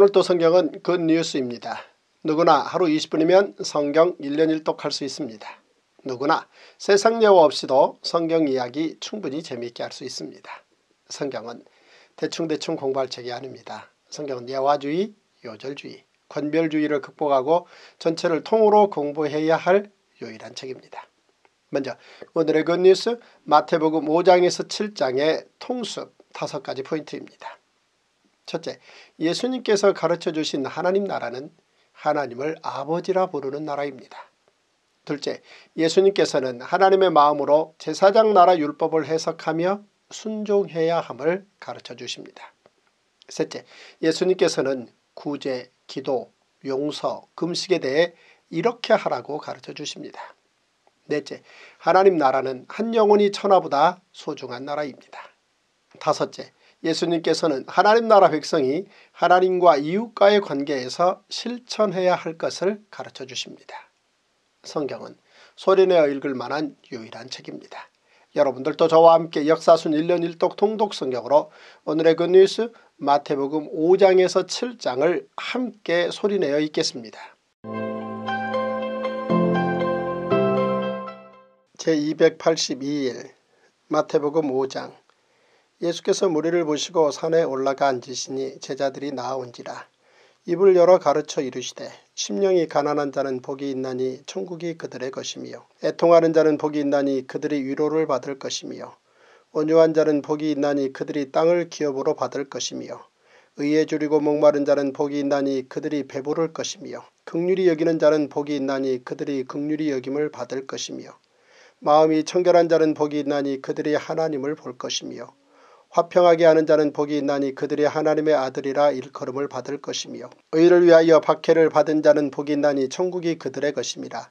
오늘 도 성경은 굿뉴스입니다. 누구나 하루 20분이면 성경 1년 1독 할 수 있습니다. 누구나 세상 여화 없이도 성경 이야기 충분히 재미있게 할 수 있습니다. 성경은 대충대충 공부할 책이 아닙니다. 성경은 예화주의, 요절주의, 권별주의를 극복하고 전체를 통으로 공부해야 할 유일한 책입니다. 먼저 오늘의 굿뉴스 마태복음 5장에서 7장의 통습 5가지 포인트입니다. 첫째, 예수님께서 가르쳐 주신 하나님 나라는 하나님을 아버지라 부르는 나라입니다. 둘째, 예수님께서는 하나님의 마음으로 제사장 나라 율법을 해석하며 순종해야 함을 가르쳐 주십니다. 셋째, 예수님께서는 구제, 기도, 용서, 금식에 대해 이렇게 하라고 가르쳐 주십니다. 넷째, 하나님 나라는 한 영혼이 천하보다 소중한 나라입니다. 다섯째, 예수님께서는 하나님 나라 백성이 하나님과 이웃과의 관계에서 실천해야 할 것을 가르쳐 주십니다. 성경은 소리내어 읽을 만한 유일한 책입니다. 여러분들도 저와 함께 역사순 1년 1독 통독 성경으로 오늘의 굿뉴스 그 마태복음 5장에서 7장을 함께 소리내어 읽겠습니다. 제282일 마태복음 5장 예수께서 무리를 보시고 산에 올라가 앉으시니 제자들이 나아온지라. 입을 열어 가르쳐 이르시되 심령이 가난한 자는 복이 있나니 천국이 그들의 것이며 애통하는 자는 복이 있나니 그들이 위로를 받을 것이며 온유한 자는 복이 있나니 그들이 땅을 기업으로 받을 것이며 의에 줄이고 목마른 자는 복이 있나니 그들이 배부를 것이며 극률이 여기는 자는 복이 있나니 그들이 극률이 여김을 받을 것이며 마음이 청결한 자는 복이 있나니 그들이 하나님을 볼 것이며 화평하게 하는 자는 복이 있나니 그들이 하나님의 아들이라 일컬음을 받을 것이며 의를 위하여 박해를 받은 자는 복이 있나니 천국이 그들의 것입니다.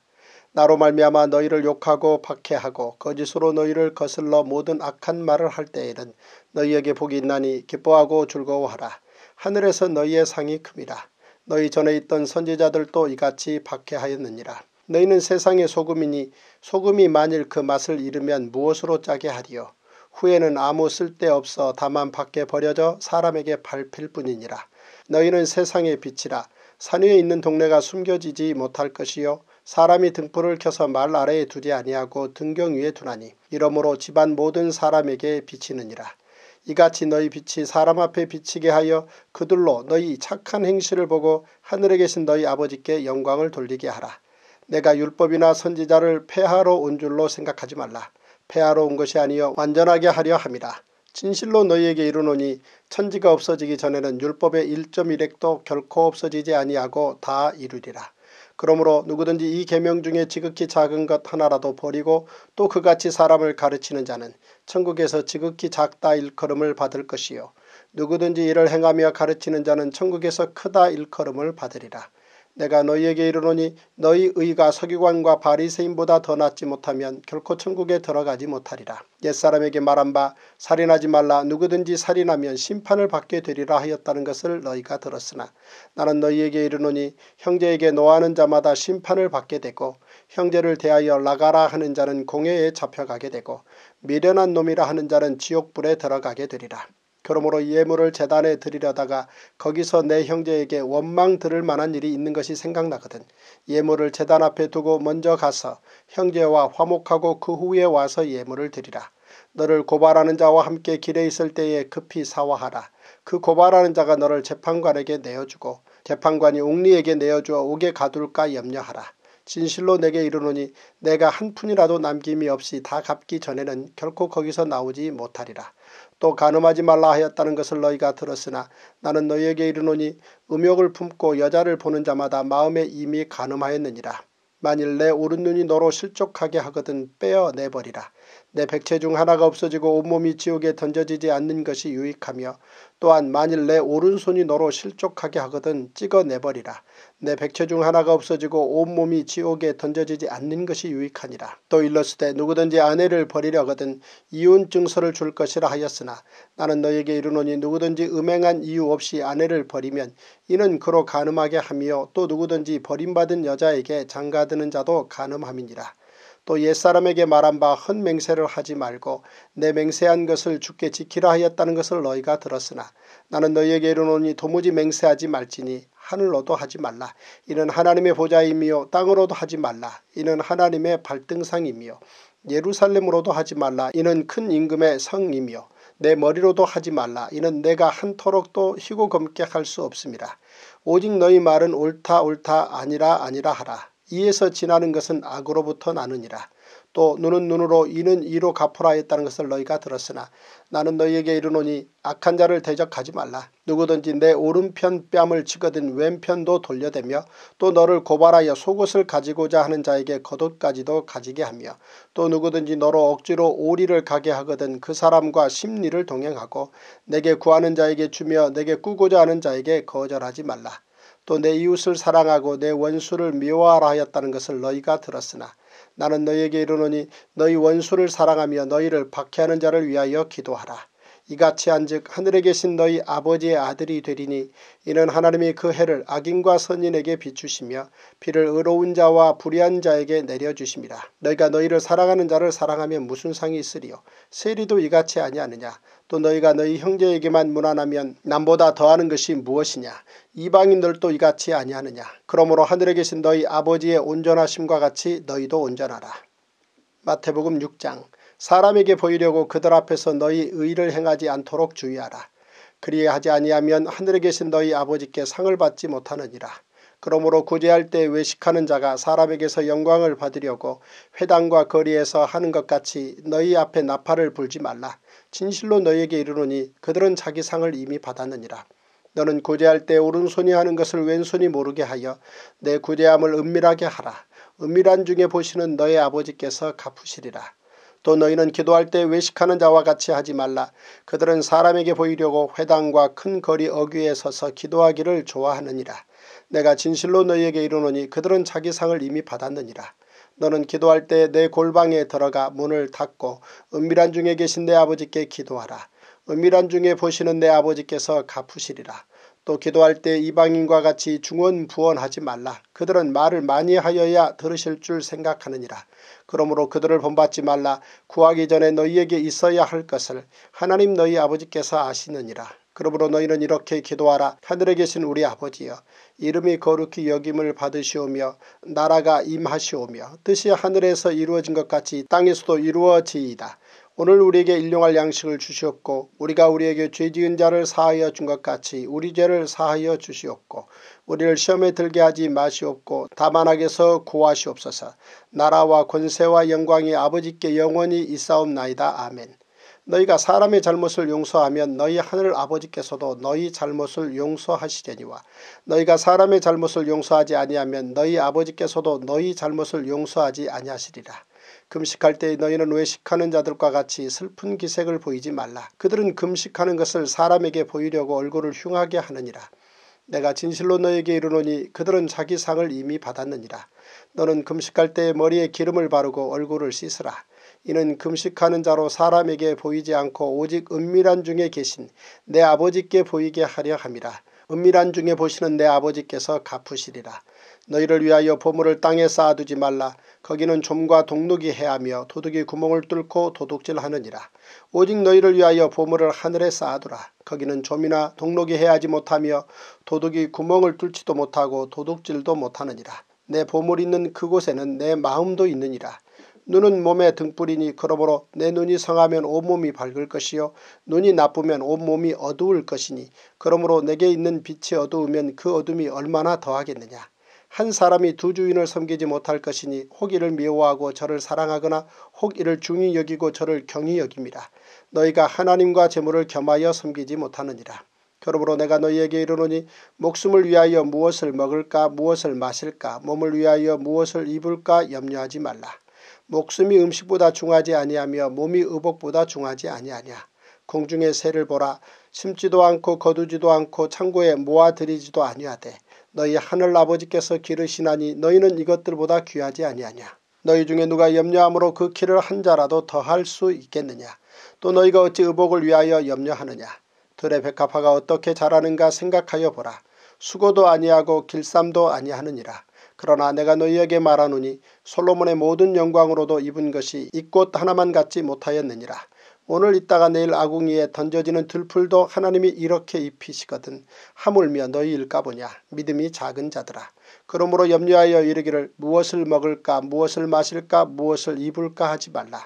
나로 말미암아 너희를 욕하고 박해하고 거짓으로 너희를 거슬러 모든 악한 말을 할 때에는 너희에게 복이 있나니 기뻐하고 즐거워하라. 하늘에서 너희의 상이 큽니다. 너희 전에 있던 선지자들도 이같이 박해하였느니라. 너희는 세상의 소금이니 소금이 만일 그 맛을 잃으면 무엇으로 짜게 하리요. 후에는 아무 쓸데없어 다만 밖에 버려져 사람에게 밟힐 뿐이니라. 너희는 세상의 빛이라. 산 위에 있는 동네가 숨겨지지 못할 것이요. 사람이 등불을 켜서 말 아래에 두지 아니하고 등경 위에 두나니 이러므로 집안 모든 사람에게 비치느니라. 이같이 너희 빛이 사람 앞에 비치게 하여 그들로 너희 착한 행실을 보고 하늘에 계신 너희 아버지께 영광을 돌리게 하라. 내가 율법이나 선지자를 폐하러 온 줄로 생각하지 말라. 폐하러 온 것이 아니요 완전하게 하려 합이라 진실로 너희에게 이르노니 천지가 없어지기 전에는 율법의 1.1핵도 결코 없어지지 아니하고 다 이루리라. 그러므로 누구든지 이 계명 중에 지극히 작은 것 하나라도 버리고 또 그같이 사람을 가르치는 자는 천국에서 지극히 작다 일컬음을 받을 것이요. 누구든지 이를 행하며 가르치는 자는 천국에서 크다 일컬음을 받으리라. 내가 너희에게 이르노니 너희 의가 서기관과 바리새인보다 더 낫지 못하면 결코 천국에 들어가지 못하리라. 옛사람에게 말한 바 살인하지 말라 누구든지 살인하면 심판을 받게 되리라 하였다는 것을 너희가 들었으나 나는 너희에게 이르노니 형제에게 노하는 자마다 심판을 받게 되고 형제를 대하여 나가라 하는 자는 공회에 잡혀가게 되고 미련한 놈이라 하는 자는 지옥불에 들어가게 되리라. 그러므로 예물을 재단에 드리려다가 거기서 내 형제에게 원망 들을 만한 일이 있는 것이 생각나거든. 예물을 재단 앞에 두고 먼저 가서 형제와 화목하고 그 후에 와서 예물을 드리라. 너를 고발하는 자와 함께 길에 있을 때에 급히 사화하라. 그 고발하는 자가 너를 재판관에게 내어주고 재판관이 옥리에게 내어주어 옥에 가둘까 염려하라. 진실로 내게 이르노니 내가 한 푼이라도 남김이 없이 다 갚기 전에는 결코 거기서 나오지 못하리라. 또가늠하지 말라 하였다는 것을 너희가 들었으나 나는 너희에게 이르노니 음욕을 품고 여자를 보는 자마다 마음에 이미 가늠하였느니라 만일 내 오른눈이 너로 실족하게 하거든 빼어내버리라. 내 백체 중 하나가 없어지고 온몸이 지옥에 던져지지 않는 것이 유익하며 또한 만일 내 오른손이 너로 실족하게 하거든 찍어내버리라. 내 백체 중 하나가 없어지고 온몸이 지옥에 던져지지 않는 것이 유익하니라. 또 일렀으되 누구든지 아내를 버리려거든 이혼 증서를 줄 것이라 하였으나 나는 너에게 이르노니 누구든지 음행한 이유 없이 아내를 버리면 이는 그로 가늠하게 하며 또 누구든지 버림받은 여자에게 장가드는 자도 가늠함이니라 또 옛사람에게 말한 바헛 맹세를 하지 말고 내 맹세한 것을 주께 지키라 하였다는 것을 너희가 들었으나 나는 너희에게 이르노니 도무지 맹세하지 말지니 하늘로도 하지 말라. 이는 하나님의 보좌이며 땅으로도 하지 말라. 이는 하나님의 발등상이며 예루살렘으로도 하지 말라. 이는 큰 임금의 성이며 내 머리로도 하지 말라. 이는 내가 한토록 도 희고 검게 할 수 없습니다. 오직 너희 말은 옳다 옳다 아니라 아니라 하라. 이에서 지나는 것은 악으로부터 나느니라. 또 눈은 눈으로 이는 이로 갚으라 했다는 것을 너희가 들었으나 나는 너희에게 이르노니 악한 자를 대적하지 말라. 누구든지 내 오른편 뺨을 치거든 왼편도 돌려대며 또 너를 고발하여 속옷을 가지고자 하는 자에게 겉옷까지도 가지게 하며 또 누구든지 너로 억지로 오리를 가게 하거든 그 사람과 심리를 동행하고 내게 구하는 자에게 주며 내게 꾸고자 하는 자에게 거절하지 말라. 또내 이웃을 사랑하고 내 원수를 미워하라 하였다는 것을 너희가 들었으나 나는 너희에게 이르노니 너희 원수를 사랑하며 너희를 박해하는 자를 위하여 기도하라. 이같이 한즉 하늘에 계신 너희 아버지의 아들이 되리니 이는 하나님이 그 해를 악인과 선인에게 비추시며 피를 의로운 자와 불의한 자에게 내려주십이라 너희가 너희를 사랑하는 자를 사랑하면 무슨 상이 있으리요. 세리도 이같이 아니하느냐. 또 너희가 너희 형제에게만 무난하면 남보다 더하는 것이 무엇이냐. 이방인들도 이같이 아니하느냐. 그러므로 하늘에 계신 너희 아버지의 온전하심과 같이 너희도 온전하라. 마태복음 6장 사람에게 보이려고 그들 앞에서 너희 의를 행하지 않도록 주의하라. 그리하지 아니하면 하늘에 계신 너희 아버지께 상을 받지 못하느니라. 그러므로 구제할 때 외식하는 자가 사람에게서 영광을 받으려고 회당과 거리에서 하는 것 같이 너희 앞에 나팔을 불지 말라. 진실로 너희에게 이르노니 그들은 자기 상을 이미 받았느니라. 너는 구제할 때 오른손이 하는 것을 왼손이 모르게 하여 내 구제함을 은밀하게 하라. 은밀한 중에 보시는 너의 아버지께서 갚으시리라. 또 너희는 기도할 때 외식하는 자와 같이 하지 말라. 그들은 사람에게 보이려고 회당과 큰 거리 어귀에 서서 기도하기를 좋아하느니라. 내가 진실로 너희에게 이르노니 그들은 자기 상을 이미 받았느니라. 너는 기도할 때 내 골방에 들어가 문을 닫고 은밀한 중에 계신 내 아버지께 기도하라. 은밀한 중에 보시는 내 아버지께서 갚으시리라. 또 기도할 때 이방인과 같이 중언부언하지 말라. 그들은 말을 많이 하여야 들으실 줄 생각하느니라. 그러므로 그들을 본받지 말라 구하기 전에 너희에게 있어야 할 것을 하나님 너희 아버지께서 아시느니라. 그러므로 너희는 이렇게 기도하라. 하늘에 계신 우리 아버지여 이름이 거룩히 여김을 받으시오며 나라가 임하시오며 뜻이 하늘에서 이루어진 것 같이 땅에서도 이루어지이다. 오늘 우리에게 일용할 양식을 주시옵고 우리가 우리에게 죄 지은 자를 사하여 준 것 같이 우리 죄를 사하여 주시옵고 우리를 시험에 들게 하지 마시옵고 다만 악에서 구하시옵소서. 나라와 권세와 영광이 아버지께 영원히 있사옵나이다. 아멘. 너희가 사람의 잘못을 용서하면 너희 하늘 아버지께서도 너희 잘못을 용서하시려니와 너희가 사람의 잘못을 용서하지 아니하면 너희 아버지께서도 너희 잘못을 용서하지 아니하시리라. 금식할 때 너희는 외식하는 자들과 같이 슬픈 기색을 보이지 말라. 그들은 금식하는 것을 사람에게 보이려고 얼굴을 흉하게 하느니라. 내가 진실로 너에게 이르노니 그들은 자기 상을 이미 받았느니라. 너는 금식할 때 머리에 기름을 바르고 얼굴을 씻으라. 이는 금식하는 자로 사람에게 보이지 않고 오직 은밀한 중에 계신 내 아버지께 보이게 하려 함이라. 은밀한 중에 보시는 내 아버지께서 갚으시리라. 너희를 위하여 보물을 땅에 쌓아두지 말라. 거기는 좀과 동록이 해하며 도둑이 구멍을 뚫고 도둑질하느니라. 오직 너희를 위하여 보물을 하늘에 쌓아두라. 거기는 좀이나 동록이 해하지 못하며 도둑이 구멍을 뚫지도 못하고 도둑질도 못하느니라. 내 보물 있는 그곳에는 내 마음도 있느니라. 눈은 몸의 등불이니 그러므로 내 눈이 성하면 온몸이 밝을 것이요 눈이 나쁘면 온몸이 어두울 것이니 그러므로 내게 있는 빛이 어두우면 그 어둠이 얼마나 더하겠느냐. 한 사람이 두 주인을 섬기지 못할 것이니 혹 이를 미워하고 저를 사랑하거나 혹 이를 중히 여기고 저를 경히 여깁니다. 너희가 하나님과 재물을 겸하여 섬기지 못하느니라. 그러므로 내가 너희에게 이르노니 목숨을 위하여 무엇을 먹을까 무엇을 마실까 몸을 위하여 무엇을 입을까 염려하지 말라. 목숨이 음식보다 중하지 아니하며 몸이 의복보다 중하지 아니하냐. 공중의 새를 보라. 심지도 않고 거두지도 않고 창고에 모아들이지도 아니하되 너희 하늘 아버지께서 기르시나니 너희는 이것들보다 귀하지 아니하냐. 너희 중에 누가 염려함으로 그 키를 한 자라도 더 할 수 있겠느냐. 또 너희가 어찌 의복을 위하여 염려하느냐. 들의 백합화가 어떻게 자라는가 생각하여 보라. 수고도 아니하고 길쌈도 아니하느니라. 그러나 내가 너희에게 말하노니 솔로몬의 모든 영광으로도 입은 것이 이 꽃 하나만 갖지 못하였느니라. 오늘 있다가 내일 아궁이에 던져지는 들풀도 하나님이 이렇게 입히시거든 하물며 너희 일까보냐 믿음이 작은 자들아 그러므로 염려하여 이르기를 무엇을 먹을까 무엇을 마실까 무엇을 입을까 하지 말라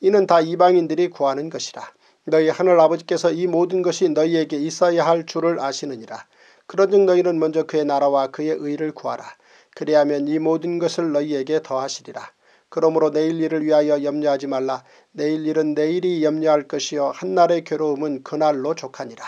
이는 다 이방인들이 구하는 것이라 너희 하늘 아버지께서 이 모든 것이 너희에게 있어야 할 줄을 아시느니라 그런즉 너희는 먼저 그의 나라와 그의 의를 구하라 그리하면 이 모든 것을 너희에게 더하시리라 그러므로 내일 일을 위하여 염려하지 말라. 내일 일은 내일이 염려할 것이요 한날의 괴로움은 그날로 족하니라.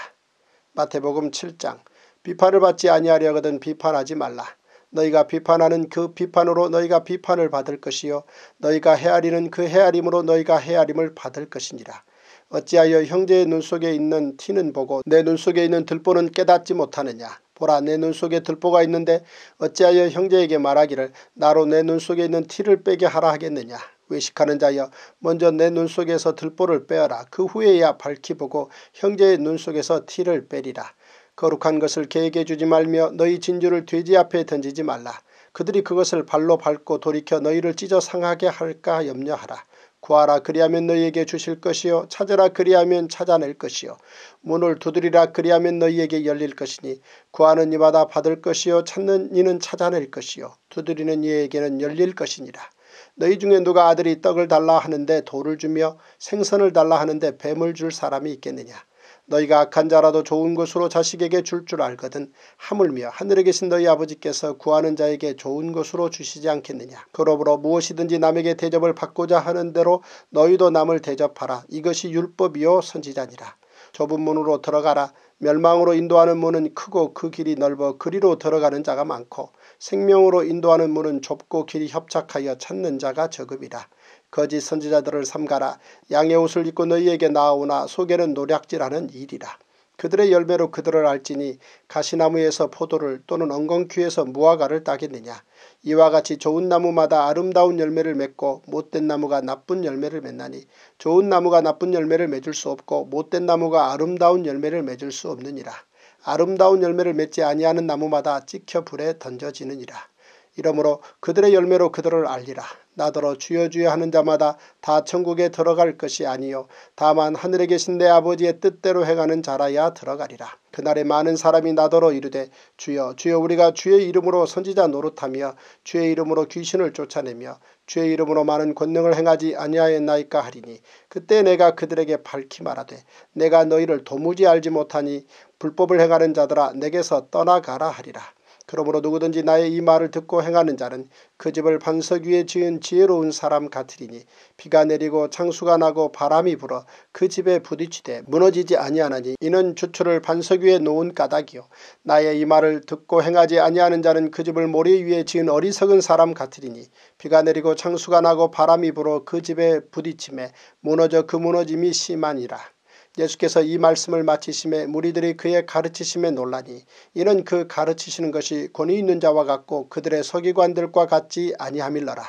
마태복음 7장 비판을 받지 아니하려거든 비판하지 말라. 너희가 비판하는 그 비판으로 너희가 비판을 받을 것이요 너희가 헤아리는 그 헤아림으로 너희가 헤아림을 받을 것이니라. 어찌하여 형제의 눈 속에 있는 티는 보고 내 눈 속에 있는 들보는 깨닫지 못하느냐. 보라 내 눈 속에 들보가 있는데 어찌하여 형제에게 말하기를 나로 내 눈 속에 있는 티를 빼게 하라 하겠느냐. 외식하는 자여 먼저 내 눈 속에서 들보를 빼어라. 그 후에야 밝히 보고 형제의 눈 속에서 티를 빼리라. 거룩한 것을 개에게 주지 말며 너희 진주를 돼지 앞에 던지지 말라. 그들이 그것을 발로 밟고 돌이켜 너희를 찢어 상하게 할까 염려하라. 구하라 그리하면 너희에게 주실 것이요 찾으라 그리하면 찾아낼 것이요 문을 두드리라 그리하면 너희에게 열릴 것이니 구하는 이마다 받을 것이요 찾는 이는 찾아낼 것이요 두드리는 이에게는 열릴 것이니라. 너희 중에 누가 아들이 떡을 달라 하는데 돌을 주며 생선을 달라 하는데 뱀을 줄 사람이 있겠느냐. 너희가 악한 자라도 좋은 것으로 자식에게 줄줄 줄 알거든 하물며 하늘에 계신 너희 아버지께서 구하는 자에게 좋은 것으로 주시지 않겠느냐. 그러므로 무엇이든지 남에게 대접을 받고자 하는 대로 너희도 남을 대접하라. 이것이 율법이요 선지자니라. 좁은 문으로 들어가라. 멸망으로 인도하는 문은 크고 그 길이 넓어 그리로 들어가는 자가 많고 생명으로 인도하는 문은 좁고 길이 협착하여 찾는 자가 적음이라. 거짓 선지자들을 삼가라. 양의 옷을 입고 너희에게 나오나 속에는 노략질하는 일이라. 그들의 열매로 그들을 알지니 가시나무에서 포도를 또는 엉겅퀴에서 무화과를 따겠느냐. 이와 같이 좋은 나무마다 아름다운 열매를 맺고 못된 나무가 나쁜 열매를 맺나니 좋은 나무가 나쁜 열매를 맺을 수 없고 못된 나무가 아름다운 열매를 맺을 수 없느니라. 아름다운 열매를 맺지 아니하는 나무마다 찍혀 불에 던져지느니라. 이러므로 그들의 열매로 그들을 알리라. 나더러 주여 주여 하는 자마다 다 천국에 들어갈 것이 아니요 다만 하늘에 계신 내 아버지의 뜻대로 행하는 자라야 들어가리라. 그날에 많은 사람이 나더러 이르되 주여 주여 우리가 주의 이름으로 선지자 노릇하며 주의 이름으로 귀신을 쫓아내며 주의 이름으로 많은 권능을 행하지 아니하였나이까 하리니 그때 내가 그들에게 밝히 말하되 내가 너희를 도무지 알지 못하니 불법을 행하는 자들아 내게서 떠나가라 하리라. 그러므로 누구든지 나의 이 말을 듣고 행하는 자는 그 집을 반석 위에 지은 지혜로운 사람 같으리니 비가 내리고 창수가 나고 바람이 불어 그 집에 부딪히되 무너지지 아니하나니 이는 주추를 반석 위에 놓은 까닭이요 나의 이 말을 듣고 행하지 아니하는 자는 그 집을 모래 위에 지은 어리석은 사람 같으리니 비가 내리고 창수가 나고 바람이 불어 그 집에 부딪힘에 무너져 그 무너짐이 심하니라. 예수께서 이 말씀을 마치심에 무리들이 그의 가르치심에 놀라니 이는 그 가르치시는 것이 권위 있는 자와 같고 그들의 서기관들과 같지 아니함일러라.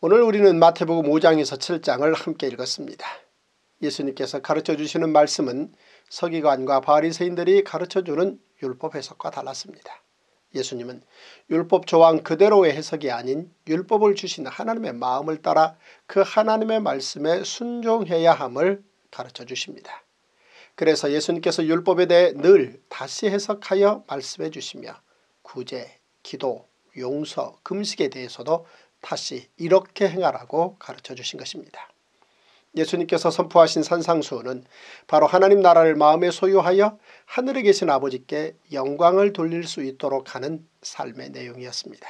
오늘 우리는 마태복음 5장에서 7장을 함께 읽었습니다. 예수님께서 가르쳐 주시는 말씀은 서기관과 바리새인들이 가르쳐 주는 율법 해석과 달랐습니다. 예수님은 율법 조항 그대로의 해석이 아닌 율법을 주신 하나님의 마음을 따라 그 하나님의 말씀에 순종해야 함을 가르쳐 주십니다. 그래서 예수님께서 율법에 대해 늘 다시 해석하여 말씀해 주시며 구제, 기도, 용서, 금식에 대해서도 다시 이렇게 행하라고 가르쳐 주신 것입니다. 예수님께서 선포하신 산상수는 바로 하나님 나라를 마음에 소유하여 하늘에 계신 아버지께 영광을 돌릴 수 있도록 하는 삶의 내용이었습니다.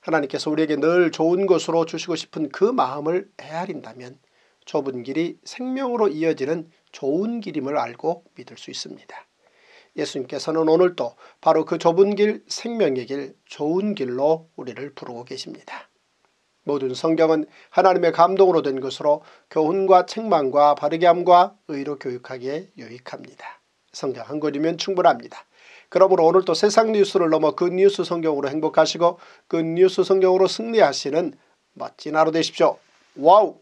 하나님께서 우리에게 늘 좋은 것으로 주시고 싶은 그 마음을 헤아린다면 좁은 길이 생명으로 이어지는 좋은 길임을 알고 믿을 수 있습니다. 예수님께서는 오늘도 바로 그 좁은 길 생명의 길 좋은 길로 우리를 부르고 계십니다. 모든 성경은 하나님의 감동으로 된 것으로 교훈과 책망과 바르게함과 의로 교육하기에 유익합니다. 성경 한 권이면 충분합니다. 그러므로 오늘도 세상 뉴스를 넘어 그 뉴스 성경으로 행복하시고 그 뉴스 성경으로 승리하시는 멋진 하루 되십시오. 와우!